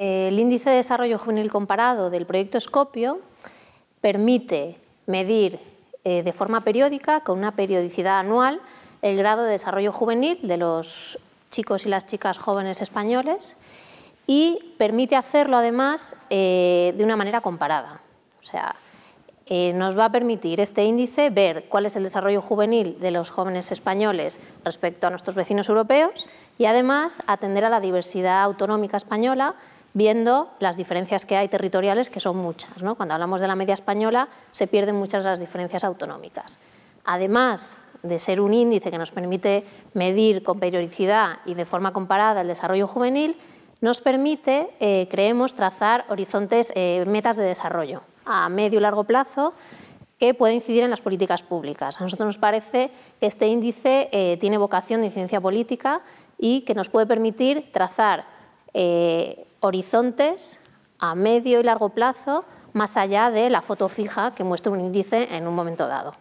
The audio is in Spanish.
El índice de desarrollo juvenil comparado del proyecto Scopio permite medir eh, de forma periódica, con una periodicidad anual, el grado de desarrollo juvenil de los chicos y las chicas jóvenes españoles y permite hacerlo además eh, de una manera comparada. O sea, eh, nos va a permitir este índice ver cuál es el desarrollo juvenil de los jóvenes españoles respecto a nuestros vecinos europeos y además atender a la diversidad autonómica española viendo las diferencias que hay territoriales, que son muchas. Cuando hablamos de la media española se pierden muchas las diferencias autonómicas. Además de ser un índice que nos permite medir con periodicidad y de forma comparada el desarrollo juvenil, nos permite, eh, creemos, trazar horizontes, eh, metas de desarrollo a medio y largo plazo que puede incidir en las políticas públicas. A nosotros nos parece que este índice eh, tiene vocación de incidencia política y que nos puede permitir trazar horizontes a medio y largo plazo, más allá de la foto fija que muestra un índice en un momento dado.